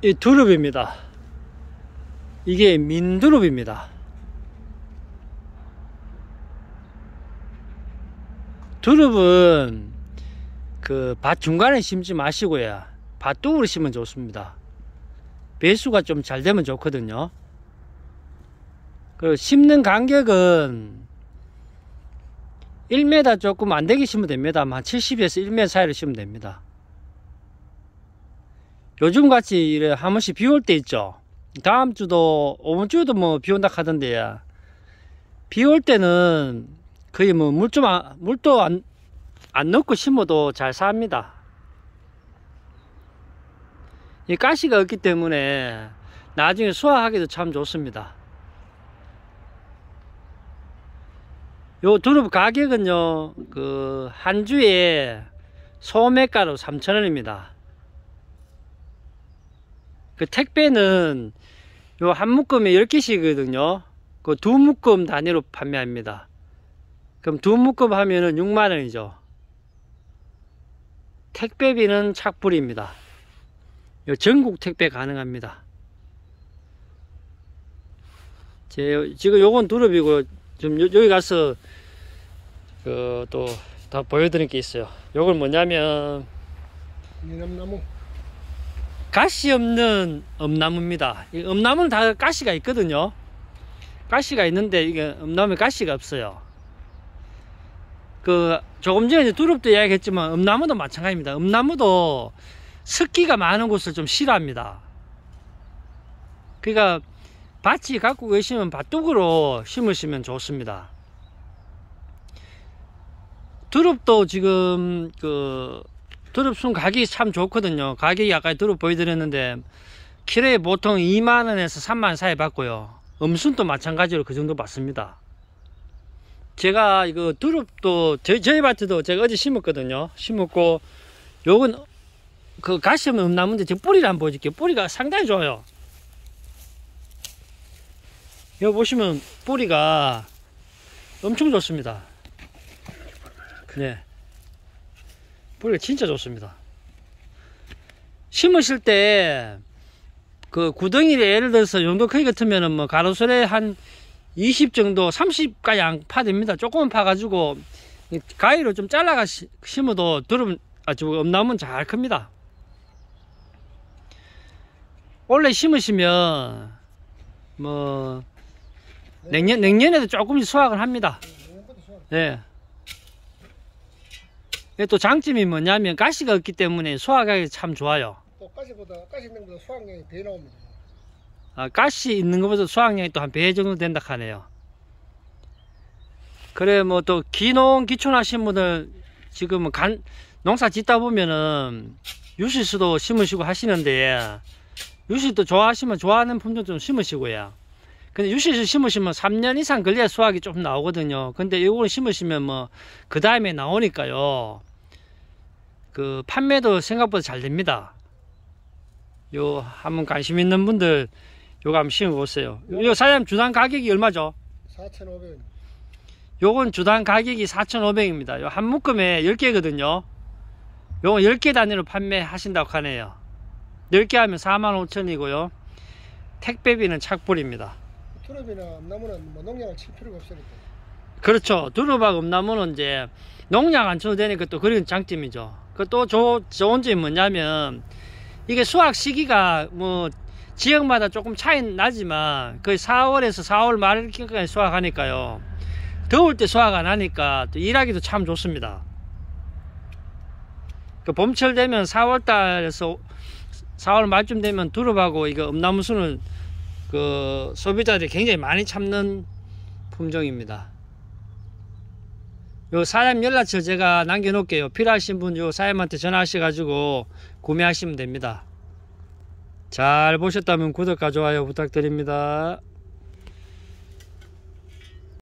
이 두릅입니다. 이게 민두릅입니다. 두릅은 그 밭 중간에 심지 마시고요. 밭두으로 심으면 좋습니다. 배수가 좀 잘 되면 좋거든요. 그 심는 간격은 1m 조금 안 되게 심으면 됩니다. 70에서 1m 사이로 심으면 됩니다. 요즘같이 이래 한 번씩 비올 때 있죠 다음 주도 오번 주에도 뭐 비 온다 하던데 비올 때는 거의 뭐 물좀 안, 물도 안, 안 넣고 심어도 잘 삽니다 이 가시가 없기 때문에 나중에 수확하기도 참 좋습니다 요 두릅 가격은요 그 한 주에 소매가로 3천원입니다 그 택배는 요 한 묶음에 10개씩이거든요 그 두 묶음 단위로 판매합니다 그럼 두 묶음 하면은 6만원이죠 택배비는 착불입니다 전국 택배 가능합니다 제, 지금 요건 두릅이고 좀 요, 여기 가서 그 또 다 보여드릴 게 있어요 요건 뭐냐면 미남나무 가시 없는 엄나무입니다. 엄나무는 다 가시가 있거든요. 가시가 있는데 이게 엄나무에 가시가 없어요. 그 조금 전에 두릅도 이야기했지만 엄나무도 마찬가지입니다. 엄나무도 습기가 많은 곳을 좀 싫어합니다. 그러니까 밭이 갖고 계시면 밭둑으로 심으시면 좋습니다. 두릅도 지금 그 드롭순 가격이 참 좋거든요 가격이 아까 드롭 보여드렸는데 키로에 보통 2만원에서 3만원 사이 받고요 음순도 마찬가지로 그 정도 받습니다 제가 이거 드롭도 저희, 저희 밭에도 제가 어제 심었거든요 심었고 요건 그 가시 면음 나무인데 제 뿌리를 한번 보여줄게요 뿌리가 상당히 좋아요 여기 보시면 뿌리가 엄청 좋습니다 네. 뿌리 진짜 좋습니다 심으실 때 그 구덩이를 예를 들어서 용도 크기 같으면은 뭐가로수레한 20 정도 30까지 안 파됩니다 조금만 파가지고 가위로 좀 잘라가 심어도 두럼 아주 엄나무는 잘 큽니다 원래 심으시면 뭐 냉년, 냉년에도 조금씩 수확을 합니다 예. 또 장점이 뭐냐면 가시가 없기 때문에 수확하기 참 좋아요. 또 가시보다 가시 있는 것보다 수확량이 배 나옵니다. 아, 가시 있는 것보다 수확량이 또 한 배 정도 된다 하네요. 그래 뭐 또 기농 기촌 하신 분들 지금 간 농사 짓다 보면은 유실수도 심으시고 하시는데 유실도 좋아하시면 좋아하는 품종 좀 심으시고요. 근데 유실수 심으시면 3년 이상 걸려야 수확이 좀 나오거든요. 근데 이걸 심으시면 뭐 그 다음에 나오니까요. 그 판매도 생각보다 잘 됩니다 요 한번 관심 있는 분들 요거 한번 심어보세요 요 사장님 주당 가격이 얼마죠? 4,500원 요건 주당 가격이 4,500입니다 원요한 묶음에 10개거든요 요거 10개 단위로 판매하신다고 하네요 10개 하면 45,000이고요 택배비는 착불입니다 두릅이나 엄나무는 뭐 농약을 칠 필요가 없으니까 그렇죠 두릅하고 엄나무는 이제 농약 안 쳐도 되니까 또 그런 장점이죠 그또 좋은 점이 뭐냐면 이게 수확 시기가 뭐 지역마다 조금 차이 나지만 거의 4월에서 4월 말까지 수확하니까요 더울 때 수확 안 하니까 또 일하기도 참 좋습니다 그 봄철 되면 4월달에서 4월 말쯤 되면 두릅하고 이거 음나무수는그 소비자들이 굉장히 많이 참는 품종입니다 요 사람 연락처 제가 남겨놓을게요. 필요하신 분 요 사람한테 전화하셔가지고 구매하시면 됩니다. 잘 보셨다면 구독과 좋아요 부탁드립니다.